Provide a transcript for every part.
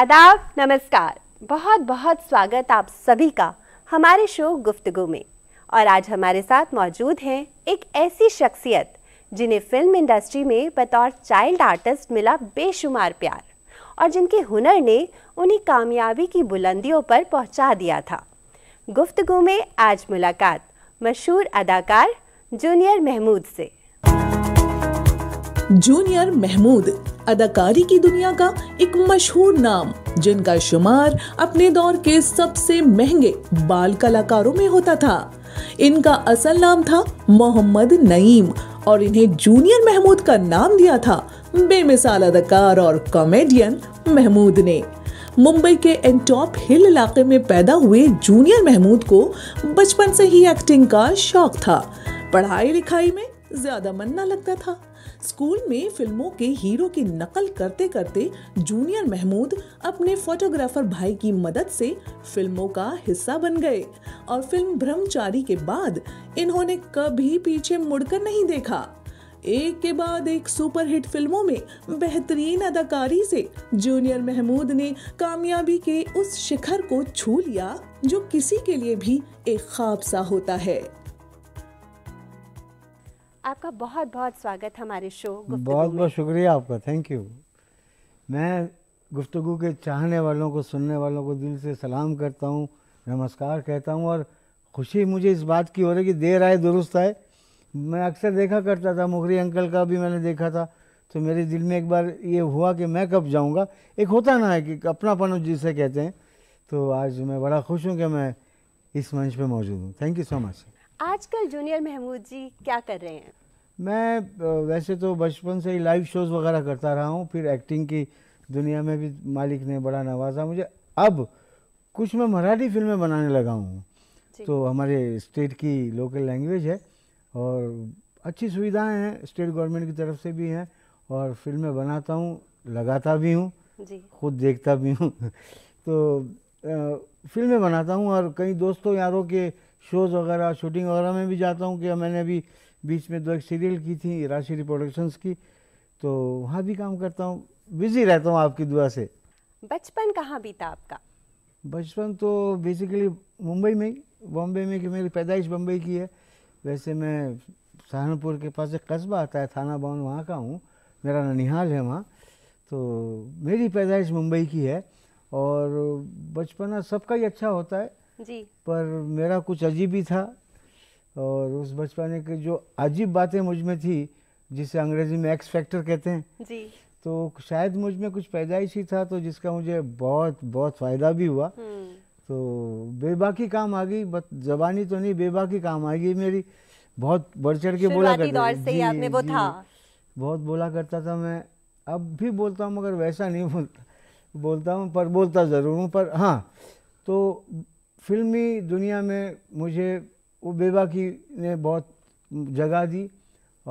आदाब नमस्कार बहुत बहुत स्वागत आप सभी का हमारे शो गुफ्तगु में और आज हमारे साथ मौजूद हैं एक ऐसी शख्सियत जिन्हें फिल्म इंडस्ट्री में बतौर चाइल्ड आर्टिस्ट मिला बेशुमार प्यार और जिनके हुनर ने उन्हें कामयाबी की बुलंदियों पर पहुंचा दिया था गुफ्तगु में आज मुलाकात मशहूर अदाकार जूनियर महमूद से जूनियर महमूद अदाकारी की दुनिया का एक मशहूर नाम जिनका शुमार अपने दौर के सबसे महंगे बाल कलाकारों में होता था इनका असल नाम था मोहम्मद नईम और इन्हें जूनियर महमूद का नाम दिया था बेमिसाल अदाकार और कॉमेडियन महमूद ने मुंबई के एंटॉप हिल इलाके में पैदा हुए जूनियर महमूद को बचपन से ही एक्टिंग का शौक था पढ़ाई लिखाई में ज्यादा मन ना लगता था स्कूल में फिल्मों के हीरो की नकल करते करते जूनियर महमूद अपने फोटोग्राफर भाई की मदद से फिल्मों का हिस्सा बन गए और फिल्म ब्रह्मचारी के बाद इन्होंने कभी पीछे मुड़कर नहीं देखा एक के बाद एक सुपरहिट फिल्मों में बेहतरीन अदाकारी से जूनियर महमूद ने कामयाबी के उस शिखर को छू लिया जो किसी के लिए भी एक ख्वाब सा होता है आपका बहुत बहुत स्वागत हमारे शो बहुत बहुत शुक्रिया आपका थैंक यू मैं गुफ्तु के चाहने वालों को सुनने वालों को दिल से सलाम करता हूँ नमस्कार कहता हूँ और खुशी मुझे इस बात की हो रही कि देर आए दुरुस्त आए मैं अक्सर देखा करता था मुखरी अंकल का भी मैंने देखा था तो मेरे दिल में एक बार ये हुआ कि मैं कब जाऊँगा एक होता ना है कि अपनापन जिसे कहते हैं तो आज मैं बड़ा खुश हूँ कि मैं इस मंच पे मौजूद हूँ थैंक यू सो मच आजकल जूनियर महमूद जी क्या कर रहे हैं मैं वैसे तो बचपन से ही लाइव शोज़ वगैरह करता रहा हूँ फिर एक्टिंग की दुनिया में भी मालिक ने बड़ा नवाजा मुझे अब कुछ मैं मराठी फिल्में बनाने लगा हूँ तो हमारे स्टेट की लोकल लैंग्वेज है और अच्छी सुविधाएं हैं स्टेट गवर्नमेंट की तरफ से भी हैं और फिल्में बनाता हूँ लगाता भी हूँ खुद देखता भी हूँ तो आ, फिल्में बनाता हूँ और कई दोस्तों यारों के शोज़ वगैरह शूटिंग वगैरह में भी जाता हूँ कि मैंने अभी बीच में दो एक सीरियल की थी राशि प्रोडक्शंस की तो वहाँ भी काम करता हूँ बिज़ी रहता हूँ आपकी दुआ से बचपन कहाँ बीता आपका बचपन तो बेसिकली मुंबई में बॉम्बे में कि मेरी पैदाइश बम्बई की है वैसे मैं सहारनपुर के पास एक कस्बा आता है थाना भवन वहाँ का हूँ मेरा ननिहाल है वहाँ तो मेरी पैदाइश मुंबई की है और बचपना सबका ही अच्छा होता है जी पर मेरा कुछ अजीब ही था और उस बचपन की जो अजीब बातें मुझ में थी जिसे अंग्रेजी में एक्स फैक्टर कहते हैं जी तो शायद मुझ में कुछ पैदाइश ही था तो जिसका मुझे बहुत बहुत फ़ायदा भी हुआ हम्म। तो बेबाकी काम आ गई जबानी तो नहीं बेबाकी काम आ गई मेरी बहुत बढ़ चढ़ के बोला करता से जी, आपने वो था बहुत बोला करता था मैं अब भी बोलता हूँ मगर वैसा नहीं बोलता बोलता हूँ पर बोलता ज़रूर हूँ पर हाँ तो फिल्मी दुनिया में मुझे वो बेबाकी ने बहुत जगह दी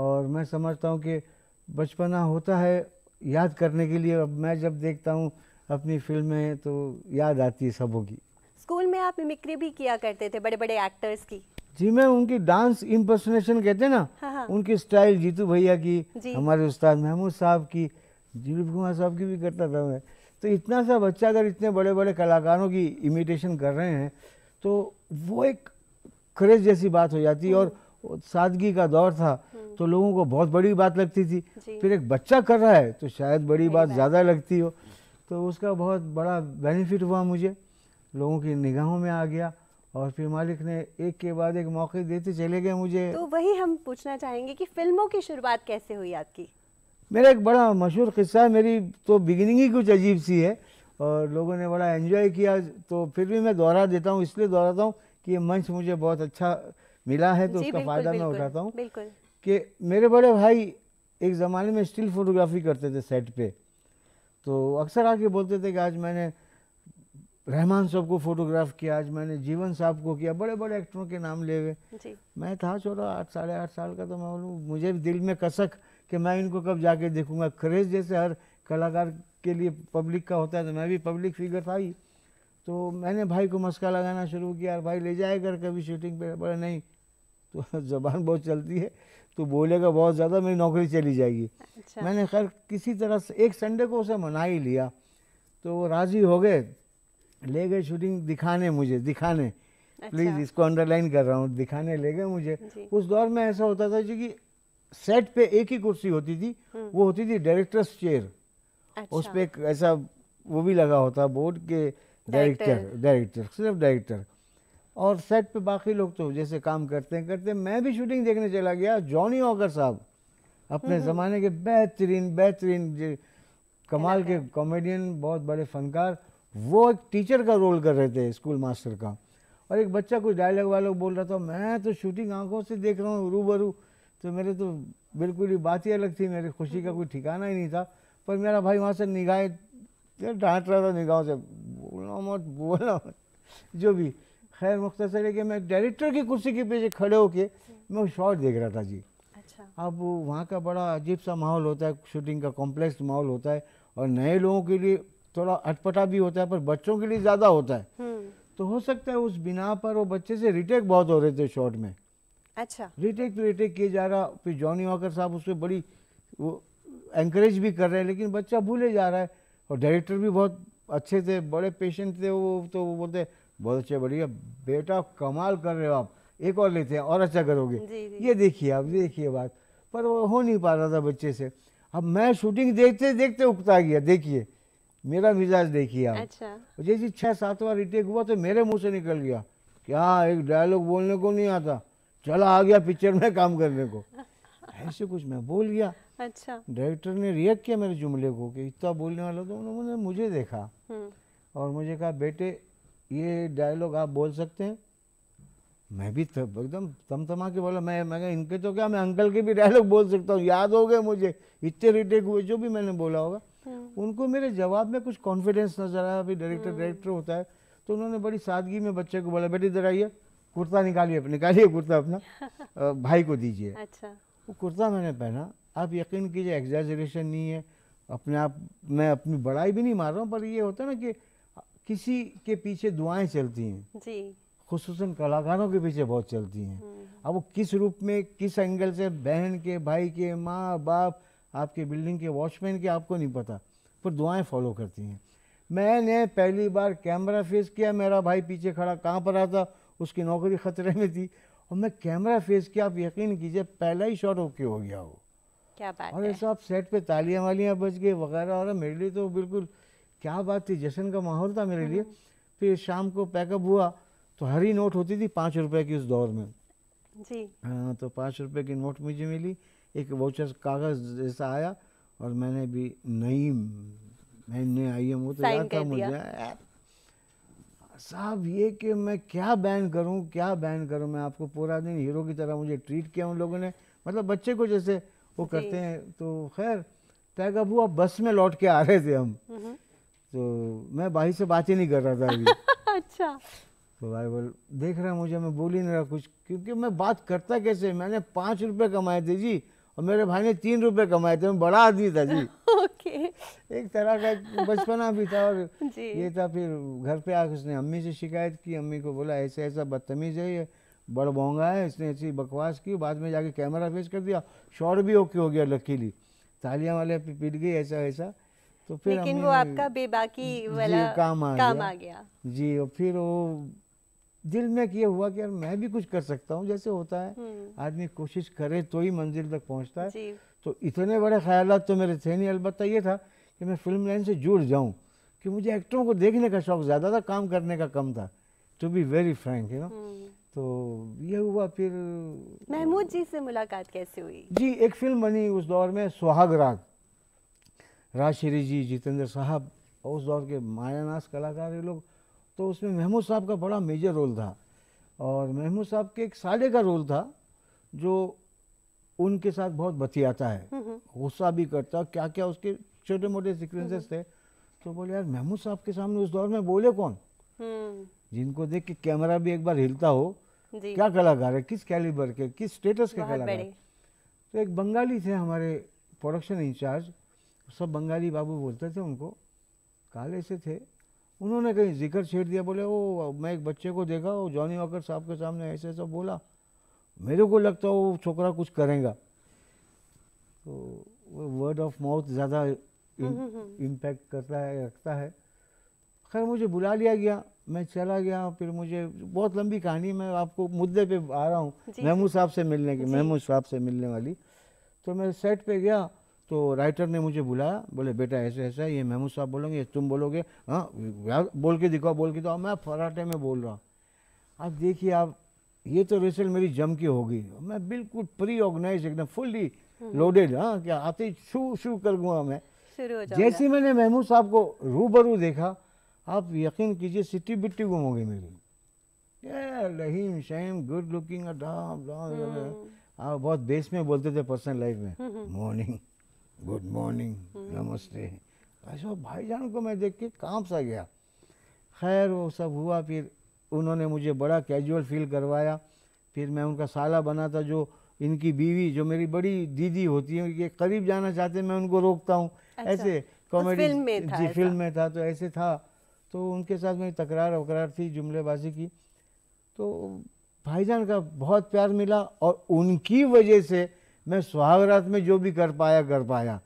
और मैं समझता हूँ कि बचपना होता है याद करने के लिए अब मैं जब देखता हूँ अपनी फिल्में तो याद आती है सबों की स्कूल में आप मिमिक्री भी किया करते थे बड़े बड़े एक्टर्स की जी मैं उनकी डांस इम्पर्सनेशन कहते हैं ना हाँ, हाँ। उनकी स्टाइल जीतू भैया की जी। हमारे उस्ताद महमूद साहब की दिलीप कुमार साहब की भी करता था मैं तो इतना सा बच्चा अगर इतने बड़े बड़े कलाकारों की इमिटेशन कर रहे हैं तो वो एक क्रेज जैसी बात हो जाती है और हम्म। सादगी का दौर था हम्म। तो लोगों को बहुत बड़ी बात लगती थी फिर एक बच्चा कर रहा है तो शायद बड़ी बात ज़्यादा लगती हो तो उसका बहुत बड़ा बेनिफिट हुआ मुझे लोगों की निगाहों में आ गया और फिर मालिक ने एक के बाद एक मौके देते चले गए मुझे तो वही हम पूछना चाहेंगे कि फिल्मों की शुरुआत कैसे हुई आपकी मेरा एक बड़ा मशहूर किस्सा है मेरी तो बिगिनिंग ही कुछ अजीब सी है और लोगों ने बड़ा एंजॉय किया तो फिर भी मैं दोहरा देता हूँ इसलिए दोहराता हूँ कि ये मंच मुझे बहुत अच्छा मिला है तो उसका फ़ायदा मैं उठाता हूँ कि मेरे बड़े भाई एक ज़माने में स्टिल फोटोग्राफी करते थे सेट पे तो अक्सर आके बोलते थे कि आज मैंने रहमान साहब को फोटोग्राफ किया आज मैंने जीवन साहब को किया बड़े बड़े एक्टरों के नाम ले हुए मैं था छोड़ा आठ साढ़े आठ साल का तो मैं बोलूँ मुझे दिल में कसक कि मैं इनको कब जाके देखूंगा क्रेज जैसे हर कलाकार के लिए पब्लिक का होता है तो मैं भी पब्लिक फिगर था ही तो मैंने भाई को मस्का लगाना शुरू किया और भाई ले जाएगा कभी शूटिंग पे बोला नहीं तो जबान बहुत चलती है तो बोलेगा बहुत ज़्यादा मेरी नौकरी चली जाएगी अच्छा। मैंने खैर किसी तरह से एक संडे को उसे मना ही लिया तो वो राज़ी हो गए ले गए शूटिंग दिखाने मुझे दिखाने अच्छा। प्लीज़ इसको अंडरलाइन कर रहा हूँ दिखाने ले गए मुझे उस दौर में ऐसा होता था कि सेट पे एक ही कुर्सी होती थी हम्म। वो होती थी डायरेक्टर्स चेयर अच्छा। उस पर ऐसा वो भी लगा होता बोर्ड के डायरेक्टर डायरेक्टर सिर्फ डायरेक्टर और सेट पे बाकी लोग तो जैसे काम करते हैं करते हैं मैं भी शूटिंग देखने चला गया जॉनी ऑगर साहब अपने हम्म। ज़माने के बेहतरीन बेहतरीन कमाल के कॉमेडियन बहुत बड़े फनकार वो एक टीचर का रोल कर रहे थे स्कूल मास्टर का और एक बच्चा कुछ डायलॉग वालों बोल रहा था मैं तो शूटिंग आंखों से देख रहा हूँ रूबरू तो मेरे तो बिल्कुल ही बात ही अलग थी मेरी खुशी का हम्म। कोई ठिकाना ही नहीं था पर मेरा भाई वहाँ से निगाह डांट रहा था निगाहों से बोलना मत बोलना मत जो भी खैर मुख्तर है कि मैं डायरेक्टर की कुर्सी के पीछे खड़े होके हम्म। मैं शॉर्ट देख रहा था जी अच्छा अब वहाँ का बड़ा अजीब सा माहौल होता है शूटिंग का कॉम्प्लेक्स माहौल होता है और नए लोगों के लिए थोड़ा अटपटा भी होता है पर बच्चों के लिए ज़्यादा होता है हम्म। तो हो सकता है उस बिना पर वो बच्चे से रिटेक बहुत हो रहे थे शॉर्ट में अच्छा रिटेक टू रिटेक किया जा रहा फिर जॉनी वॉकर साहब पर बड़ी वो एंकरेज भी कर रहे हैं लेकिन बच्चा भूले जा रहा है और डायरेक्टर भी बहुत अच्छे थे बड़े पेशेंट थे वो तो वो बोलते बहुत अच्छे बढ़िया बेटा कमाल कर रहे हो आप एक और लेते हैं और अच्छा करोगे जी, जी। ये देखिए आप देखिए बात पर वो हो नहीं पा रहा था बच्चे से अब मैं शूटिंग देखते देखते उगता गया देखिए मेरा मिजाज देखिए आप अच्छा। जैसे छः बार रिटेक हुआ तो मेरे मुँह से निकल गया क्या एक डायलॉग बोलने को नहीं आता चला आ गया पिक्चर में काम करने को ऐसे कुछ मैं बोल गया अच्छा डायरेक्टर ने रिएक्ट किया मेरे जुमले को कि इतना बोलने वाला तो उन्होंने मुझे देखा हम्म। और मुझे कहा बेटे ये डायलॉग आप बोल सकते हैं मैं भी एकदम तम तमा के बोला मैं मैं इनके तो क्या मैं अंकल के भी डायलॉग बोल सकता हूँ याद हो गए मुझे इतने रिटेक हुए जो भी मैंने बोला होगा हम्म। उनको मेरे जवाब में कुछ कॉन्फिडेंस नजर आया अभी डायरेक्टर हम्म। डायरेक्टर होता है तो उन्होंने बड़ी सादगी में बच्चे को बोला बेटी इधर आइए कुर्ता निकालिए निकालिए कुर्ता अपना भाई को दीजिए अच्छा वो कुर्ता मैंने पहना आप यकीन कीजिए एग्जेजरेशन नहीं है अपने आप मैं अपनी बड़ाई भी नहीं मार रहा हूँ पर ये होता है ना कि किसी के पीछे दुआएं चलती हैं जी खसूस कलाकारों के पीछे बहुत चलती हैं हम्म। अब वो किस रूप में किस एंगल से बहन के भाई के माँ बाप आपके बिल्डिंग के वॉचमैन के आपको नहीं पता पर दुआएं फॉलो करती हैं मैंने पहली बार कैमरा फेस किया मेरा भाई पीछे खड़ा कहाँ पर आता उसकी नौकरी ख़तरे में थी और मैं कैमरा फेस किया आप यकीन कीजिए पहला ही शॉट ओके हो गया वो क्या बात और ऐसा आप सेट पे तालियां वालियां बज गए वगैरह और मेरे लिए तो बिल्कुल क्या बात थी जश्न का माहौल था मेरे लिए हम्म। फिर शाम को पैकअप हुआ तो हरी नोट होती थी पाँच रुपये की उस दौर में जी हाँ तो पाँच रुपये की नोट मुझे मिली एक वाउचर कागज़ जैसा आया और मैंने भी नई मैंने आई एम वो तो याद था मुझे साहब ये कि मैं क्या बैन करूं क्या बैन करूं मैं आपको पूरा दिन हीरो की तरह मुझे ट्रीट किया उन लोगों ने मतलब बच्चे को जैसे वो करते हैं तो खैर तय का आप बस में लौट के आ रहे थे हम तो मैं भाई से बात ही नहीं कर रहा था अभी अच्छा तो भाई बोल देख रहा मुझे मैं बोल ही नहीं रहा कुछ क्योंकि मैं बात करता कैसे मैंने पाँच रुपये कमाए थे जी और मेरे भाई ने तीन रुपए कमाए थे मैं बड़ा आदमी था जी ओके एक तरह का बचपना भी था और ये था फिर घर पे आकर उसने अम्मी से शिकायत की अम्मी को बोला ऐसे ऐसा बदतमीज है ये बड़ बोंगा है इसने ऐसी बकवास की बाद में जाके कैमरा फेस कर दिया शॉर्ट भी ओके हो गया लकीली तालियां वाले पिट गई ऐसा ऐसा तो फिर लेकिन वो आपका बेबाकी वाला काम आ, काम आ गया जी और फिर वो दिल में ये हुआ कि यार मैं भी कुछ कर सकता हूँ जैसे होता है हम्म। आदमी कोशिश करे तो ही मंजिल तक पहुँचता है तो इतने बड़े ख्याल तो मेरे थे नहीं अलबत्त ये था कि मैं फिल्म लाइन से जुड़ जाऊँ कि मुझे एक्टरों को देखने का शौक ज़्यादा था काम करने का कम था to be very frank you know तो ये हुआ फिर महमूद जी से मुलाकात कैसे हुई जी एक फिल्म बनी उस दौर में सुहाग राग राजश्री जी जितेंद्र साहब उस दौर के मायानास कलाकार ये लोग तो उसमें महमूद साहब का बड़ा मेजर रोल था और महमूद साहब के एक साले का रोल था जो उनके साथ बहुत बतियाता है हम्म, हम्म। गुस्सा भी करता क्या क्या उसके छोटे मोटे सिक्वेंसेस थे तो बोले यार महमूद साहब के सामने उस दौर में बोले कौन हम्म। जिनको देख के कैमरा भी एक बार हिलता हो क्या कलाकार है किस कैलिबर के किस स्टेटस के कलाकार तो एक बंगाली थे हमारे प्रोडक्शन इंचार्ज सब बंगाली बाबू बोलते थे उनको काले से थे उन्होंने कहीं जिक्र छेड़ दिया बोले वो मैं एक बच्चे को देखा वो जॉनी वॉकर साहब के सामने ऐसे ऐसा बोला मेरे को लगता है वो छोकरा कुछ करेगा तो वर्ड ऑफ माउथ ज़्यादा इम्पैक्ट हम्म, हम्म, हम्म। करता है रखता है खैर मुझे बुला लिया गया मैं चला गया फिर मुझे बहुत लंबी कहानी मैं आपको मुद्दे पे आ रहा हूँ महमूद साहब से मिलने की महमूद साहब से मिलने वाली तो मैं सेट पे गया तो राइटर ने मुझे बुलाया बोले बेटा ऐसे ऐसा ये महमूद साहब बोलेंगे तुम बोलोगे हाँ बोल के दिखाओ बोल के दिखाओ मैं फराटे में बोल रहा हूँ आप देखिए आप ये तो रिसल मेरी जम की होगी मैं बिल्कुल प्री ऑर्गेनाइज एकदम फुल्ली हम्म। लोडेड हाँ क्या आते ही छू छू कर गुआ मैं जैसे मैंने महमूद साहब को रूबरू देखा आप यकीन कीजिए सिटी बिट्टी गुम होगी मेरी रहीम शहीम गुड लुकिंग आप बहुत बेस में बोलते थे पर्सनल लाइफ में मॉर्निंग हम्म, हम्म। Good morning hmm. नमस्ते ऐसा भाईजान को मैं देख के काम सा गया खैर वो सब हुआ फिर उन्होंने मुझे बड़ा कैजुअल फील करवाया फिर मैं उनका साला बना था जो इनकी बीवी जो मेरी बड़ी दीदी होती है ये करीब जाना चाहते मैं उनको रोकता हूँ अच्छा, ऐसे कॉमेडी तो फिल्म जी फिल्म में था तो ऐसे था तो उनके साथ मेरी तकरार वकरार थी जुमलेबाजी की तो भाईजान का बहुत प्यार मिला और उनकी वजह से मैं सुहागरात में जो भी कर पाया कर पाया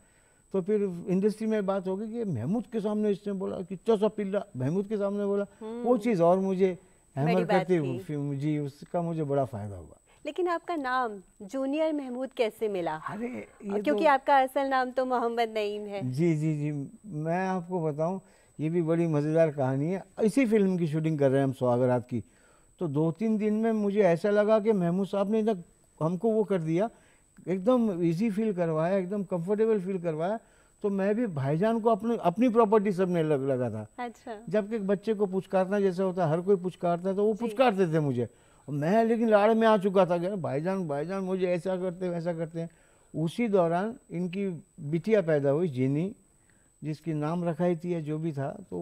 तो फिर इंडस्ट्री में बात होगी कि महमूद के सामने इसने बोला कि चौसा पिल्ला महमूद के सामने बोला वो हम्म। चीज़ और मुझे अहमद करती जी उसका मुझे बड़ा फ़ायदा हुआ लेकिन आपका नाम जूनियर महमूद कैसे मिला अरे ये क्योंकि तो, आपका असल नाम तो मोहम्मद नईम है जी जी जी मैं आपको बताऊं ये भी बड़ी मज़ेदार कहानी है इसी फिल्म की शूटिंग कर रहे हैं हम सुहागरात की तो दो तीन दिन में मुझे ऐसा लगा कि महमूद साहब ने हमको वो कर दिया एकदम इजी फील करवाया एकदम कंफर्टेबल फील करवाया तो मैं भी भाईजान को अपने अपनी प्रॉपर्टी सबने लग लगा था अच्छा जबकि बच्चे को पुचकारना जैसा होता है हर कोई पुचकारता है तो वो पुचकारते थे मुझे मैं लेकिन लाड़ में आ चुका था क्या भाईजान भाईजान मुझे ऐसा करते हैं वैसा करते हैं उसी दौरान इनकी बिटिया पैदा हुई जीनी जिसकी नाम रखाई थी या जो भी था तो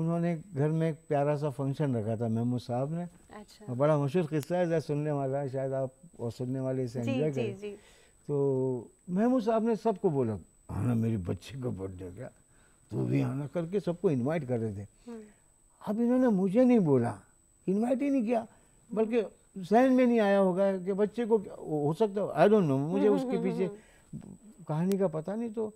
उन्होंने घर में एक प्यारा सा फंक्शन रखा था महमूद साहब ने अच्छा बड़ा मशहूर किस्सा है सुनने वाला शायद आप और सुनने वाले इसे एंजॉय करें तो महमूद साहब ने सबको बोला आना मेरी बच्ची का बर्थडे क्या तू तो भी आना करके सबको इनवाइट कर रहे थे हम्म। अब इन्होंने मुझे नहीं बोला इनवाइट ही नहीं किया बल्कि सहन में नहीं आया होगा कि बच्चे को हो सकता है आई डोंट नो मुझे हम्म, उसके हम्म, पीछे कहानी का पता नहीं तो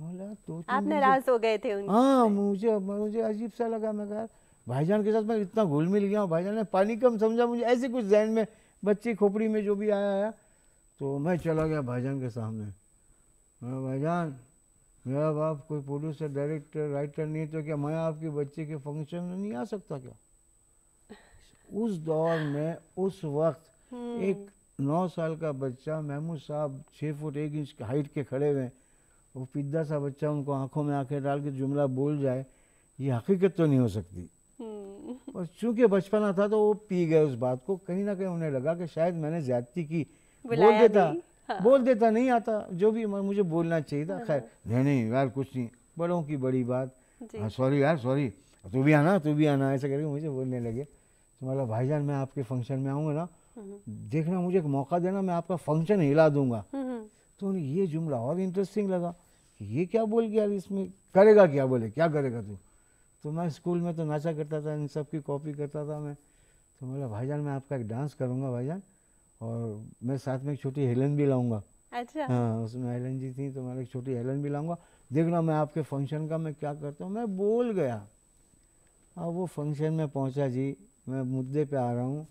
बोला तो आप नाराज हो गए थे हाँ मुझे मुझे अजीब सा लगा मैं कहा भाईजान के साथ मैं इतना घुल मिल गया हूँ भाईजान ने पानी कम समझा मुझे ऐसे कुछ जहन में बच्ची खोपड़ी में जो भी आया आया तो मैं चला गया भाईजान के सामने मैं भाईजान मेरा बाप कोई प्रोड्यूसर डायरेक्टर राइटर नहीं तो क्या मैं आपकी बच्चे के फंक्शन में नहीं आ सकता क्या उस दौर में उस वक्त हम्म। एक नौ साल का बच्चा महमूद साहब छः फुट एक इंच हाइट के खड़े हुए वो पिद्दा सा बच्चा उनको आंखों में आंखें डाल के जुमला बोल जाए ये हकीकत तो नहीं हो सकती हम्म। और चूंकि बचपना था तो वो पी गए उस बात को कहीं ना कहीं उन्हें लगा कि शायद मैंने ज्यादती की बोल देता हाँ। बोल देता नहीं आता जो भी मुझे बोलना चाहिए था हाँ। खैर नहीं नहीं यार कुछ नहीं बड़ों की बड़ी बात हाँ सॉरी यार सॉरी तू भी आना तू भी आना ऐसा करके मुझे बोलने लगे तो मतलब भाईजान मैं आपके फंक्शन में आऊंगा ना हम्म। देखना मुझे एक मौका देना मैं आपका फंक्शन हिला दूंगा हम्म। तो उन्हें ये जुमला और इंटरेस्टिंग लगा ये क्या बोल गया इसमें करेगा क्या बोले क्या करेगा तू तो मैं स्कूल में तो नाचा करता था इन सब की कॉपी करता था मैं तो बोला भाईजान मैं आपका एक डांस करूँगा भाईजान और मैं साथ में एक छोटी हेलन भी लाऊंगा अच्छा हाँ उसमें हेलन जी थी तो मैं एक छोटी हेलन भी लाऊंगा देखना मैं आपके फंक्शन का मैं क्या करता हूँ मैं बोल गया अब वो फंक्शन में पहुँचा जी मैं मुद्दे पे आ रहा हूँ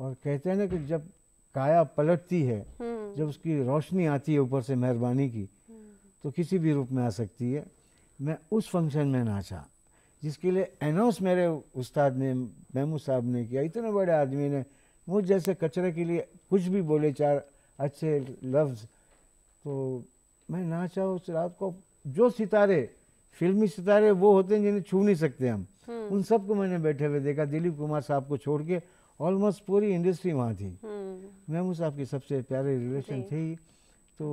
और कहते हैं ना कि जब काया पलटती है हम्म। जब उसकी रोशनी आती है ऊपर से मेहरबानी की हम्म। तो किसी भी रूप में आ सकती है मैं उस फंक्शन में नाचा जिसके लिए अनाउंस मेरे उस्ताद ने महमूद साहब ने किया इतने बड़े आदमी ने मुझ जैसे कचरे के लिए कुछ भी बोले चार अच्छे लफ्ज़ तो मैं ना चाहूँ उस रात को जो सितारे फिल्मी सितारे वो होते हैं जिन्हें छू नहीं सकते हम हम्म। उन सबको मैंने बैठे हुए देखा दिलीप कुमार साहब को छोड़ के ऑलमोस्ट पूरी इंडस्ट्री वहाँ थी महमूद हम्म। साहब की सबसे प्यारे रिलेशन थे तो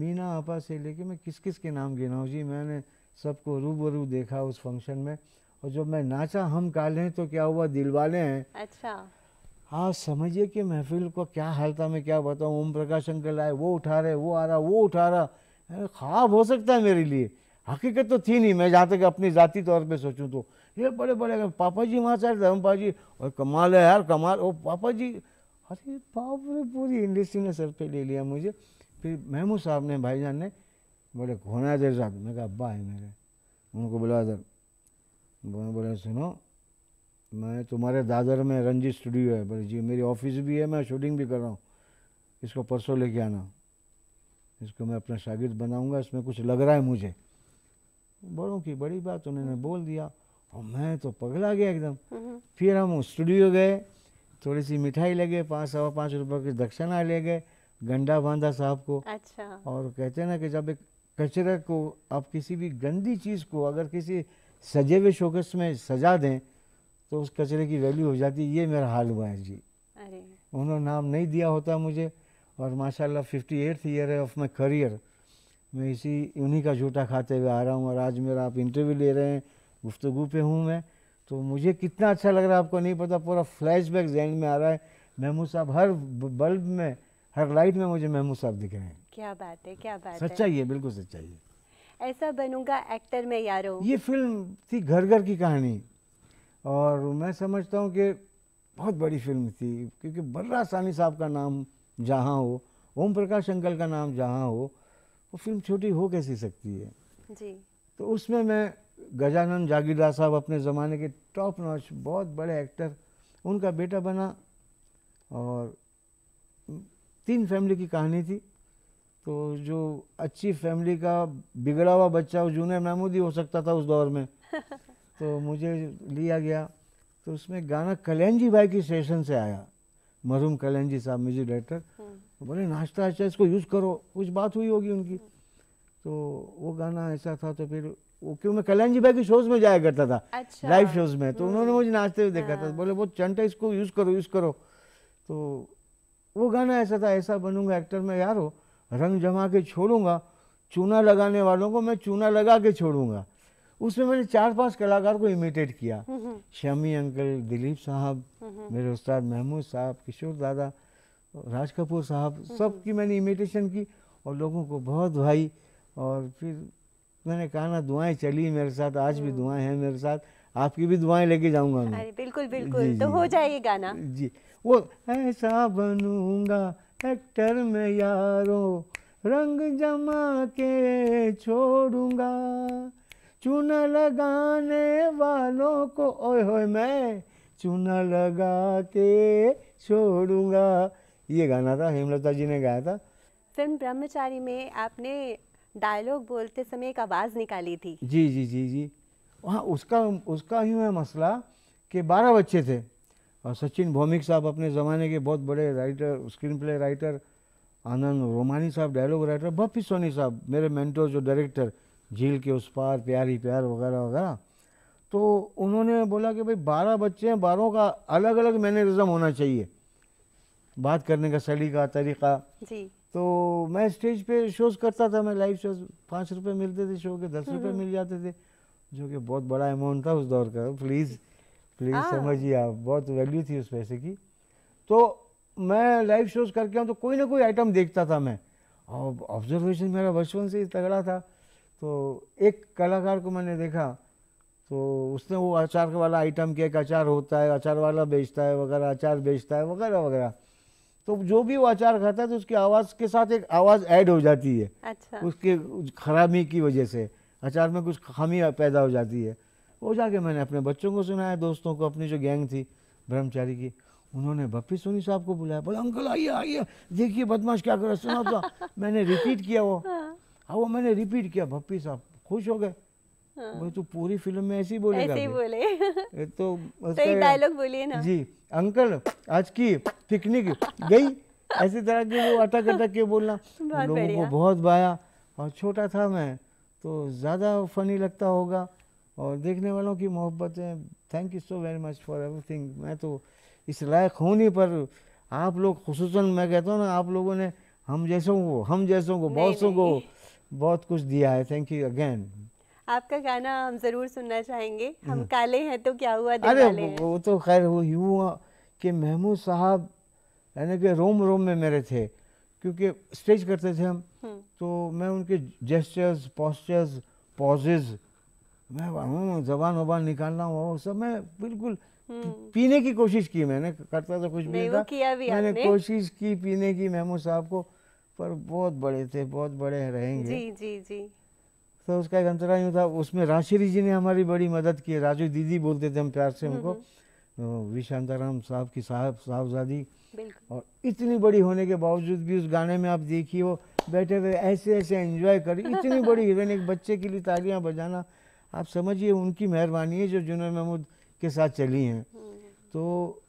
मीना आपा से लेके मैं किस किस के नाम गिनाऊँ जी मैंने सबको रूबरू देखा उस फंक्शन में और जब मैं नाचा हम काले हैं तो क्या हुआ दिलवाले हैं अच्छा हाँ समझिए कि महफिल को क्या हाल था मैं क्या बताऊँ ओम प्रकाश अंकल आए वो उठा रहे वो आ रहा वो उठा रहा ख्वाब हो सकता है मेरे लिए हकीकत तो थी नहीं मैं जहाँ तक अपनी ज़ाती तौर पे सोचूं तो ये बड़े बड़े पापा जी वहाँ से धर्मपा जी और कमाल है यार कमाल ओ पापा जी अरे पापा पूरी इंडस्ट्री ने सर पे ले लिया मुझे फिर महमूद साहब ने भाईजान ने बोले कौन है तेरे साथ मैं कहा अब्बा है मेरे उनको बुला दर बोले बोले सुनो मैं तुम्हारे दादर में रंजीत स्टूडियो है बोले जी मेरी ऑफिस भी है मैं शूटिंग भी कर रहा हूँ इसको परसों लेके आना इसको मैं अपना शागिर्द बनाऊँगा इसमें कुछ लग रहा है मुझे बड़ों की बड़ी बात उन्होंने बोल दिया और मैं तो पगला गया एकदम हम्म। फिर हम स्टूडियो गए थोड़ी सी मिठाई ले गए पाँच सवा पाँच रुपये की दक्षिणा ले गए गंडा बांधा साहब को अच्छा और कहते ना कि जब एक कचरे को आप किसी भी गंदी चीज़ को अगर किसी सजे हुए शोकस में सजा दें तो उस कचरे की वैल्यू हो जाती ये मेरा हाल हुआ है जी उन्होंने नाम नहीं दिया होता मुझे और माशाल्लाह फिफ्टी एट्थ ईयर है ऑफ माई करियर मैं इसी उन्हीं का झूठा खाते हुए आ रहा हूँ और आज मेरा आप इंटरव्यू ले रहे हैं गुफ्तु पे हूँ मैं तो मुझे कितना अच्छा लग रहा है आपको नहीं पता पूरा फ्लैश बैक जहन में आ रहा है महमूद साहब हर बल्ब में हर लाइट में मुझे महमूद साहब दिख रहे हैं क्या बात है क्या बात सच्चाई है, बिल्कुल सच्चाई है ऐसा बनूंगा एक्टर में यारो ये फिल्म थी घर घर की कहानी और मैं समझता हूँ कि बहुत बड़ी फिल्म थी क्योंकि बर्रा सानी साहब का नाम जहाँ हो ओम प्रकाश अंकल का नाम जहाँ हो वो फिल्म छोटी हो कैसी सकती है जी तो उसमें मैं गजानन जागीरदार साहब अपने ज़माने के टॉप नॉच बहुत बड़े एक्टर उनका बेटा बना और तीन फैमिली की कहानी थी तो जो अच्छी फैमिली का बिगड़ा हुआ बच्चा जूनियर महमूद ही हो सकता था उस दौर में तो मुझे लिया गया तो उसमें गाना कल्याण जी भाई की सेशन से आया मरूम कल्याण जी साहब म्यूजिक डायरेक्टर हम्म। तो बोले नाश्ता अच्छा इसको यूज़ करो कुछ बात हुई होगी उनकी हम्म। तो वो गाना ऐसा था तो फिर वो क्यों मैं कल्याण जी भाई के शोज में जाया करता था अच्छा। लाइव शोज में तो उन्होंने हम्म। मुझे नाचते हुए देखा था हाँ। बोले वो चंटा इसको यूज़ करो यूज़ करो तो वो गाना ऐसा था ऐसा बनूंगा एक्टर में यार हो रंग जमा के छोड़ूंगा चूना लगाने वालों को मैं चूना लगा के छोड़ूंगा उसमें मैंने चार पांच कलाकार को इमिटेट किया हम्म, हम्म। शमी अंकल दिलीप साहब हम्म, मेरे उस्ताद महमूद साहब किशोर दादा राज कपूर साहब सब की मैंने इमिटेशन की और लोगों को बहुत भाई और फिर मैंने कहा ना दुआएं चली मेरे साथ आज भी दुआएं हैं मेरे साथ आपकी भी दुआएं लेके जाऊंगा मैं बिल्कुल बिल्कुल जी, तो जी, हो जाएगी गाना जी वो ऐसा बनूंगा एक्टर में यारों रंग जमा के छोड़ूंगा चुना लगाने वालों को ओए होए मैं चुना लगा के छोड़ूंगा ये गाना था हेमलता जी ने गाया था फिल्म ब्रह्मचारी में आपने डायलॉग बोलते समय एक आवाज़ निकाली थी जी जी जी जी वहाँ उसका उसका यूँ है मसला कि बारह बच्चे थे और सचिन भौमिक साहब अपने ज़माने के बहुत बड़े writer screen play writer Anand Romani साहब डायलॉग राइटर बप्पी सोनी साहब मेरे मेंटोर जो डायरेक्टर झील के उस पार प्यार ही प्यार वगैरह वगैरह तो उन्होंने बोला कि भाई बारह बच्चे हैं बारहों का अलग अलग मैनरिज्म होना चाहिए बात करने का सलीका तरीका जी तो मैं स्टेज पे शोज करता था मैं लाइव शोज पाँच रुपये मिलते थे शो के दस रुपये हम्म। मिल जाते थे जो कि बहुत बड़ा अमाउंट था उस दौर का प्लीज़ प्लीज़ हाँ। समझिए आप बहुत वैल्यू थी उस पैसे की तो मैं लाइव शोज करके आऊँ तो कोई ना कोई आइटम देखता था मैं और ऑब्जर्वेशन मेरा बचपन से ही तगड़ा था तो एक कलाकार को मैंने देखा तो उसने वो अचार वाला आइटम के एक अचार होता है अचार वाला बेचता है वगैरह अचार बेचता है वगैरह वगैरह तो जो भी वो अचार खाता है तो उसकी आवाज़ के साथ एक आवाज़ ऐड हो जाती है अच्छा। उसके खराबी की वजह से अचार में कुछ खामी पैदा हो जाती है वो जाके मैंने अपने बच्चों को सुनाया दोस्तों को अपनी जो गैंग थी ब्रह्मचारी की उन्होंने बप्पी सोनी साहब को बुलाया बोला अंकल आइए आइए देखिए बदमाश क्या करा सुना तो मैंने रिपीट किया वो हाँ, हाँ वो मैंने रिपीट किया बप्पी साहब खुश हो गए हाँ। तो पूरी फिल्म में ऐसे ही बोलेगा ऐसे ही तो, तो सही डायलॉग बोलिए ना जी अंकल आज की पिकनिक गई ऐसी तरह के वो अटक अटक के बोलना लोगों को बहुत भाया और छोटा था मैं तो ज़्यादा फनी लगता होगा और देखने वालों की मोहब्बतें thank you so very much for everything मैं तो इस लायक हूँ नहीं पर आप लोग खसूस मैं कहता हूँ ना आप लोगों ने हम जैसों को हम जैसों को बॉसों को बहुत कुछ दिया है थैंक यू अगेन आपका गाना हम जरूर सुनना चाहेंगे हम हम्म। काले हैं तो क्या हुआ अरे वो तो खैर वो हुआ कि महमूद साहब यानी कि रोम रोम में मेरे थे क्योंकि स्टेज करते थे हम हम्म। तो मैं उनके जेस्चर्स पॉस्चर्स पॉजेज़ मैं हूँ जबान वबान निकालना हुआ वो सब मैं बिल्कुल हम्म। पीने की कोशिश की मैंने करता तो कुछ भी था किया भी मैंने कोशिश की पीने की महमूद साहब को पर बहुत बड़े थे बहुत बड़े रहेंगे जी जी जी तो उसका एक अंतरा यूँ था उसमें राशिरी जी ने हमारी बड़ी मदद की राजू दीदी बोलते थे हम प्यार से उनको हम्म, हम्म। तो विशांताराम साहब की साहब साहबजादी और इतनी बड़ी होने के बावजूद भी उस गाने में आप देखिए वो बैठे हुए ऐसे ऐसे एंजॉय करी इतनी बड़ी हीरोइन एक बच्चे के लिए तालियां बजाना आप समझिए उनकी मेहरबानी है जो जुनो महमूद के साथ चली हैं तो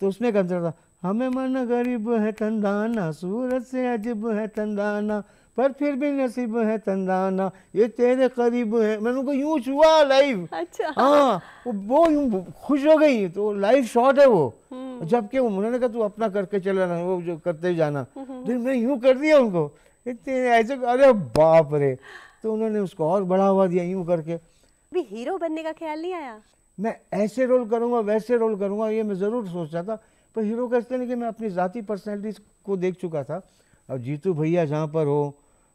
तो उसने कहा था हमें मन गरीब है तंदाना सूरत से अजीब है तंदाना पर फिर भी नसीब है तंदाना ये तेरे करीब है मैंने उनको यूं छुआ लाइव अच्छा हाँ वो यूं खुश हो गई तो लाइव शॉट है वो हम्म। जबकि उन्होंने कहा तू अपना करके चला ना वो जो करते जाना हम्म, हम्म। तो मैं यूं कर दिया उनको इतने ऐसे अरे बाप रे तो उन्होंने उसको और बढ़ावा दिया यूं करके अभी हीरो बनने का ख्याल नहीं आया मैं ऐसे रोल करूंगा वैसे रोल करूंगा ये मैं ज़रूर सोच रहा था पर हीरो का इसलिए कि मैं अपनी ज़ाती पर्सनैलिटी को देख चुका था और जीतू भैया जहाँ पर हो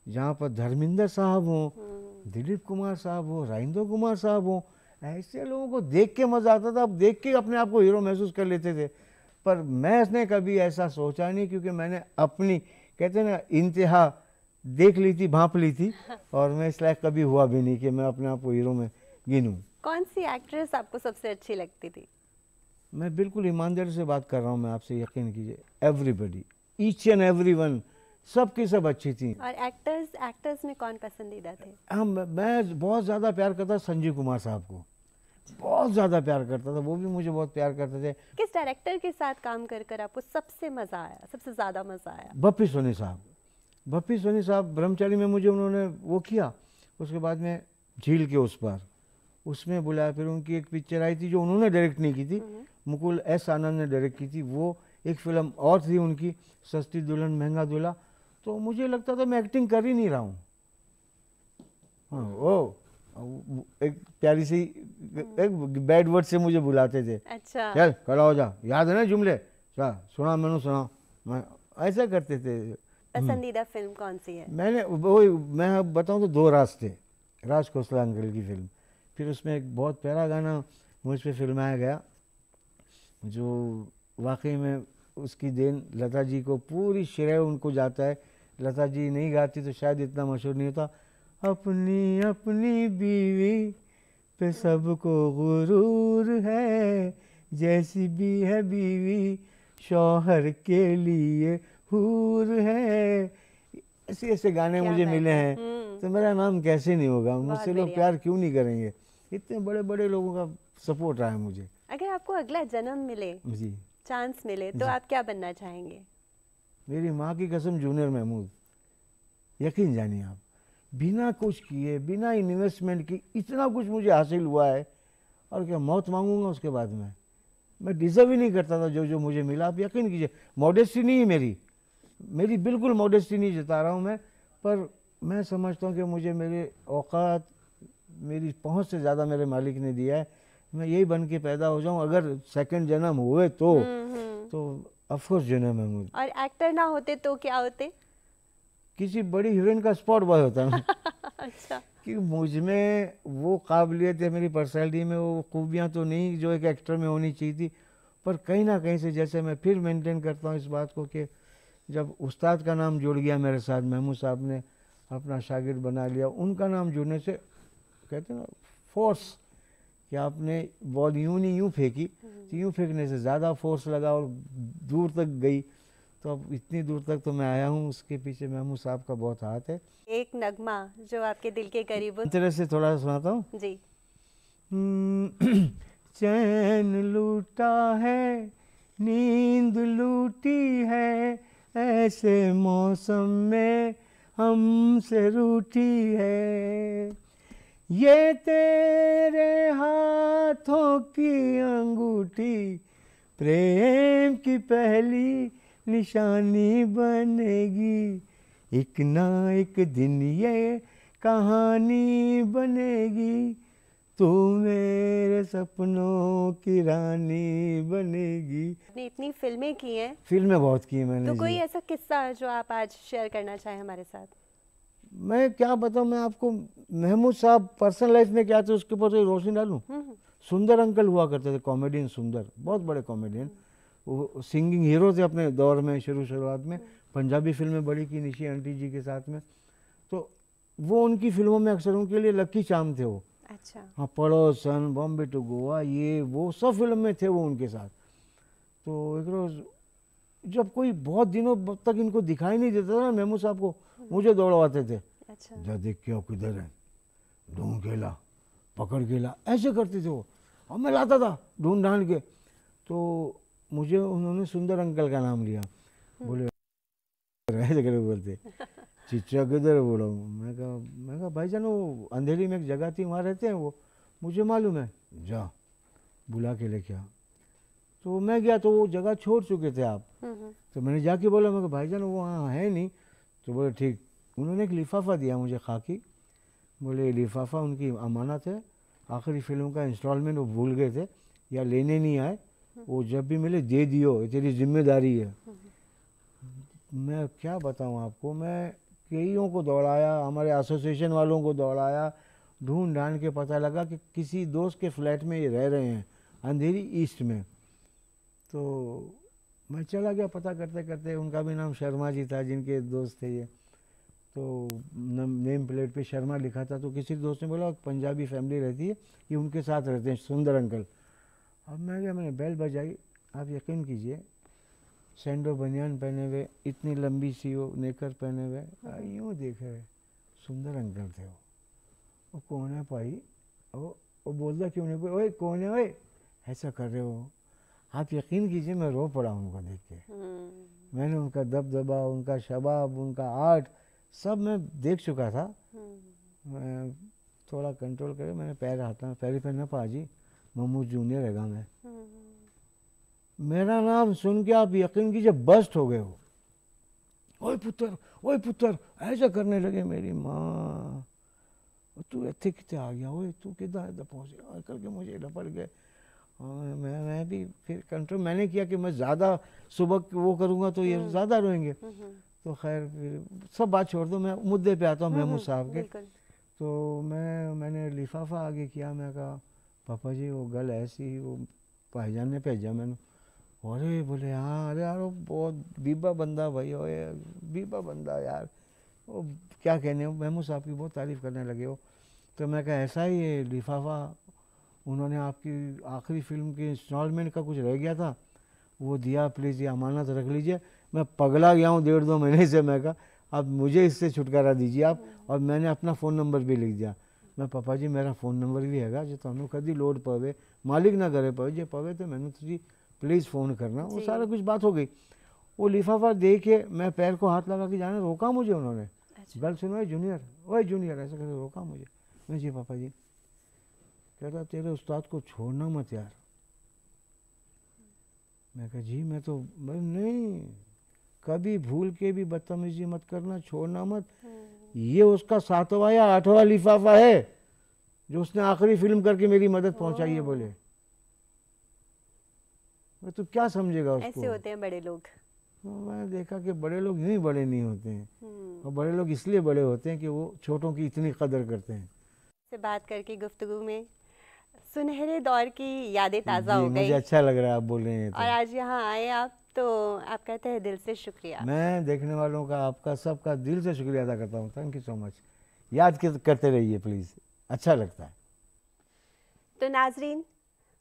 जहाँ पर धर्मिंदर साहब हो हम्म। दिलीप कुमार साहब हो राइंदो कुमार साहब हो ऐसे लोगों को देख के मज़ा आता था अब देख के अपने आप को हीरो महसूस कर लेते थे पर मैं इसने कभी ऐसा सोचा नहीं क्योंकि मैंने अपनी कहते ना इंतहा देख ली थी भाप ली थी और मैं इस लायक कभी हुआ भी नहीं कि मैं अपने आप को हीरो में गिनूं कौन सी एक्ट्रेस आपको सबसे अच्छी लगती थी मैं बिल्कुल ईमानदारी से बात कर रहा हूँ मैं आपसे यकीन कीजिए everybody each and every one सब की सब अच्छी थी और एक्टर्स एक्टर्स में कौन पसंदीदा थे हम हाँ, मैं बहुत ज़्यादा प्यार करता संजीव कुमार साहब को बहुत ज़्यादा प्यार करता था वो भी मुझे बहुत प्यार करते थे किस डायरेक्टर के साथ काम कर कर आपको सबसे मज़ा आया सबसे ज़्यादा मज़ा आया बप्पी सोनी साहब भप्पी सोनी साहब ब्रह्मचारी में मुझे उन्होंने वो किया उसके बाद में झील के उस पर उसमें बुलाया फिर उनकी एक पिक्चर आई थी जो उन्होंने डायरेक्ट नहीं की थी हम्म। मुकुल एस आनंद ने डायरेक्ट की थी वो एक फिल्म और थी उनकी सस्ती दुल्हन महंगा दुल्हा तो मुझे लगता था मैं एक्टिंग कर ही नहीं रहा हूँ हाँ, एक प्यारी सी एक बैड वर्ड से मुझे बुलाते थे अच्छा चल खड़ा हो जा याद है ना जुमले सुना मैंने सुना मैं ऐसा करते थे हम्म। पसंदीदा फिल्म कौन सी है मैंने वो मैं अब बताऊँ तो दो रास्ते राज खोसला अंकल की फिल्म फिर उसमें एक बहुत प्यारा गाना मुझ पर फिल्माया गया जो वाकई में उसकी देन लता जी को पूरी श्रेय उनको जाता है लता जी नहीं गाती तो शायद इतना मशहूर नहीं होता अपनी अपनी बीवी पे सबको गुरूर है जैसी भी है बीवी शौहर के लिए हूर है ऐसे ऐसे गाने मुझे मिले हैं हम्म। तो मेरा नाम कैसे नहीं होगा मुझसे लोग प्यार क्यों नहीं करेंगे इतने बड़े बड़े लोगों का सपोर्ट रहा है मुझे अगर आपको अगला जन्म मिले जी चांस मिले तो आप क्या बनना चाहेंगे मेरी माँ की कसम जूनियर महमूद यकीन जानिए आप बिना कुछ किए बिना इन्वेस्टमेंट की इतना कुछ मुझे हासिल हुआ है और क्या मौत मांगूंगा उसके बाद में मैं डिजर्व ही नहीं करता था जो जो मुझे मिला आप यकीन कीजिए मॉडेस्टी नहीं है मेरी मेरी बिल्कुल मॉडेस्टी नहीं जता रहा हूँ मैं पर मैं समझता हूँ कि मुझे मेरे औकात मेरी पहुँच से ज़्यादा मेरे मालिक ने दिया है मैं यही बन के पैदा हो जाऊँ अगर सेकंड जन्म हुए तो हम्म, हम्म। तो अफकोर्स जन्म है मुझे और एक्टर ना होते तो क्या होते किसी बड़ी हीरोइन का स्पॉट बॉय होता ना अच्छा कि मुझ में वो काबिलियत है मेरी पर्सनैलिटी में वो खूबियाँ तो नहीं जो एक एक्टर में होनी चाहिए थी पर कहीं ना कहीं से जैसे मैं फिर मेंटेन करता हूँ इस बात को कि जब उस्ताद का नाम जुड़ गया मेरे साथ महमूद साहब ने अपना शागिर्द बना लिया उनका नाम जुड़ने से कहते ना फोर्स कि आपने बॉल यूं नहीं यूँ फेंकी तो यूं फेंकने से ज़्यादा फोर्स लगा और दूर तक गई तो अब इतनी दूर तक तो मैं आया हूँ उसके पीछे महमूद साहब का बहुत हाथ है एक नगमा जो आपके दिल के करीब तरह से थोड़ा सुनाता हूँ जी हम्म, चैन लूटा है नींद लूटी है ऐसे मौसम में हमसे रूठी है ये तेरे हाथों की अंगूठी प्रेम की पहली निशानी बनेगी एक ना एक दिन ये कहानी बनेगी तू मेरे सपनों की रानी बनेगी आपने इतनी फिल्में की हैं फिल्में बहुत की हैं मैंने तो कोई ऐसा किस्सा जो आप आज शेयर करना चाहें हमारे साथ मैं क्या बताऊं मैं आपको महमूद साहब पर्सनल लाइफ में क्या थे उसके ऊपर तो रोशनी डालूं हम्म, हम्म। सुंदर अंकल हुआ करते थे कॉमेडियन सुंदर बहुत बड़े कॉमेडियन वो सिंगिंग हीरो थे अपने दौर में शुरू शुरुआत में हम्म। पंजाबी फिल्में बड़ी की निशी आंटी जी के साथ में तो वो उनकी फिल्मों में अक्सर उनके लिए लक्की चाम थे वो अच्छा हाँ, पड़ोसन बॉम्बे टू गोवा ये वो सब फिल्म में थे वो उनके साथ तो एक रोज़ जब कोई बहुत दिनों तक इनको दिखाई नहीं देता था ना मेमू साहब को हम्म। मुझे दौड़वाते थे अच्छा जा देख के आप किधर है ढूंढ के ला पकड़ के ला ऐसे करते थे वो और मैं लाता था ढूंढ ढांड के तो मुझे उन्होंने सुंदर अंकल का नाम लिया बोले हम्म। ऐसे करके बोलते चिचा किधर बोला मैं कहा मैं कहा जान वो अंधेरी में एक जगह थी वहाँ रहते हैं वो मुझे मालूम है जा बुला के लेके आ तो मैं गया तो वो जगह छोड़ चुके थे आप हम्म, हम्म। तो मैंने जाके बोला मैं जान वो वहाँ है नहीं तो बोले ठीक उन्होंने एक लिफाफा दिया मुझे खाकी बोले लिफाफा उनकी अमानत है आखिरी फिल्म का इंस्टॉलमेंट वो भूल गए थे या लेने नहीं आए वो जब भी मिले दे दियो ये तेरी जिम्मेदारी है हम्म, मैं क्या बताऊँ आपको मैं केईयों को दौड़ाया हमारे एसोसिएशन वालों को दौड़ाया ढूंढ ढांड के पता लगा कि किसी दोस्त के फ्लैट में ये रह रहे हैं अंधेरी ईस्ट में तो मैं चला गया पता करते करते उनका भी नाम शर्मा जी था जिनके दोस्त थे ये तो नेम प्लेट पे शर्मा लिखा था तो किसी दोस्त ने बोला पंजाबी फैमिली रहती है ये उनके साथ रहते हैं सुंदर अंकल अब मैं गया मैंने बेल बजाई आप यकीन कीजिए सेंडो बनियान पहने हुए इतनी लंबी सी वो नेकर पहने हुए यूँ रहे सुंदर अंकल थे वो वो कौन है पाई वो वो बोलता क्यों नहीं ओए कौन है ओए ऐसा कर रहे हो आप यकीन कीजिए मैं रो पड़ा उनको देख के मैंने उनका दबदबा उनका शबाब उनका आर्ट सब मैं देख चुका था मैं थोड़ा कंट्रोल करके मैंने पैर हाथ में पैर पे पा जी मम्मू जूनियर है मैं मेरा नाम सुन के आप यकीन कीजिए बस्ट हो गए हो ओए पुत्र ओए पुत्र ऐसा करने लगे मेरी माँ तू इतने कितने आ गया ओए तू कितना पहुँच गया करके मुझे लपट गए मैं मैं भी फिर कंट्रोल मैंने किया कि मैं ज़्यादा सुबह वो करूँगा तो ये हम्म। ज़्यादा रोएंगे हम्म, हम्म। तो खैर फिर सब बात छोड़ दो मैं मुद्दे पे आता हूँ महमूद साहब के तो मैं मैंने लिफाफा आगे किया मैं कहा पापा जी वो गल ऐसी वो पायजान ने भेजा मैंने अरे बोले हाँ अरे यार वो बहुत बीबा बंदा भाई ओ बीबा बंदा यार वो क्या कहने महमूद साहब की बहुत तारीफ़ करने लगे हो तो मैं कहा ऐसा ही है लिफाफा उन्होंने आपकी आखिरी फिल्म के इंस्टॉलमेंट का कुछ रह गया था वो दिया प्लीज़ ये अमानत रख लीजिए मैं पगला गया हूँ डेढ़ दो महीने से मैं कहा अब मुझे इससे छुटकारा दीजिए आप और मैंने अपना फ़ोन नंबर भी लिख दिया मैं पापा जी मेरा फ़ोन नंबर भी हैगा जो तुम कभी लोड पवे मालिक ना करे पवे जो पवे तो मैंने तुझी प्लीज़ फ़ोन करना वो सारा कुछ बात हो गई वो लिफाफा दे के मैं पैर को हाथ लगा के जाने रोका मुझे उन्होंने अच्छा। गल सुनो जूनियर वो जूनियर ऐसा करके रोका मुझे मैं जी पापा जी कहता तेरे उस्ताद को छोड़ना मत यार मैं कहा जी मैं तो नहीं कभी भूल के भी बदतमीजी मत करना छोड़ना मत हम्म। ये उसका सातवां या आठवां लिफाफा है जो उसने आखिरी फिल्म करके मेरी मदद पहुंचाई है बोले तो क्या समझेगा उसको ऐसे होते हैं बड़े लोग हाँ, मैंने देखा कि बड़े लोग यूं ही बड़े नहीं होते हैं हम्म। और बड़े लोग इसलिए बड़े होते हैं कि वो छोटों की इतनी कदर करते हैं से बात करके गुफ्तगु में सुनहरे दौर की यादें ताज़ा हो गई मुझे अच्छा लग रहा है आप बोल रहे हैं तो। और आज यहाँ आए आप तो आप कहते हैं दिल से शुक्रिया मैं देखने वालों का आपका सबका दिल से शुक्रिया अदा करता हूँ थैंक यू सो मच याद करते रहिए प्लीज़ अच्छा लगता है तो नाजरीन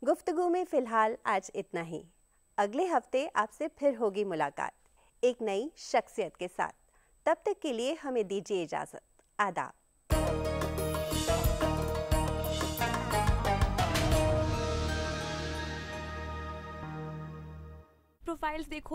गुफ्तगु में फ़िलहाल आज इतना ही अगले हफ्ते आपसे फिर होगी मुलाकात एक नई शख्सियत के साथ तब तक के लिए हमें दीजिए इजाज़त आदाब प्रोफाइल्स देखो